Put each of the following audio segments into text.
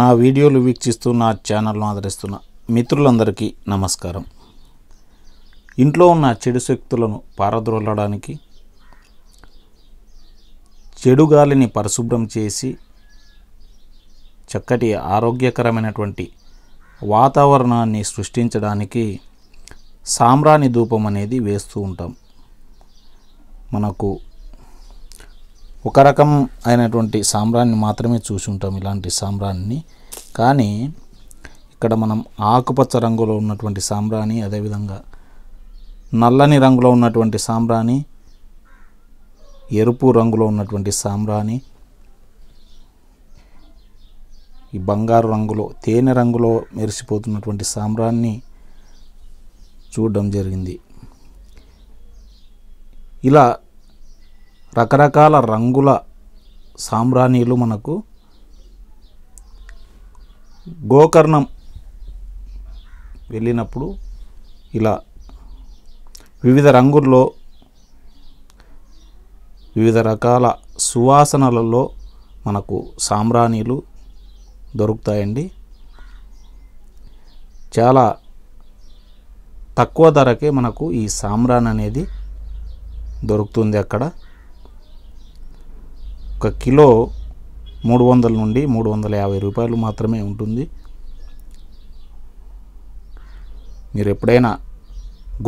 నా వీడియోలు వీక్షిస్తూ నా ఛానల్ను ఆదరిస్తున్న మిత్రులందరికీ నమస్కారం ఇంట్లో ఉన్న చెడు శక్తులను పారద్రోలడానికి చెడు గాలిని పరిశుభ్రం చేసి చక్కటి ఆరోగ్యకరమైనటువంటి వాతావరణాన్ని సృష్టించడానికి సామ్రాణి ధూపం అనేది వేస్తూ ఉంటాం మనకు ఒక రకం అయినటువంటి సామ్రాన్ని మాత్రమే చూసి ఉంటాం ఇలాంటి సామ్రాన్ని కానీ ఇక్కడ మనం ఆకుపచ్చ రంగులో ఉన్నటువంటి సాంబ్రాణి అదేవిధంగా నల్లని రంగులో ఉన్నటువంటి సాంబ్రాణి ఎరుపు రంగులో ఉన్నటువంటి సాంబ్రాణి ఈ బంగారు రంగులో తేనె రంగులో మెరిసిపోతున్నటువంటి సామ్రాన్ని చూడడం జరిగింది ఇలా రకరకాల రంగుల సాంబ్రాణీలు మనకు గోకర్ణం వెళ్ళినప్పుడు ఇలా వివిధ రంగుల్లో వివిధ రకాల సువాసనలలో మనకు సాంబ్రాణీలు దొరుకుతాయండి చాలా తక్కువ ధరకే మనకు ఈ సాంబ్రాన్ అనేది దొరుకుతుంది అక్కడ ఒక కిలో మూడు వందల నుండి మూడు వందల యాభై రూపాయలు మాత్రమే ఉంటుంది మీరు ఎప్పుడైనా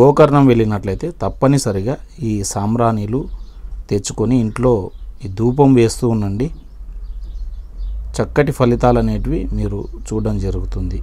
గోకర్ణం వెళ్ళినట్లయితే తప్పనిసరిగా ఈ సామ్రాణిలు తెచ్చుకొని ఇంట్లో ఈ ధూపం వేస్తూ ఉండండి చక్కటి ఫలితాలు అనేటివి మీరు చూడడం జరుగుతుంది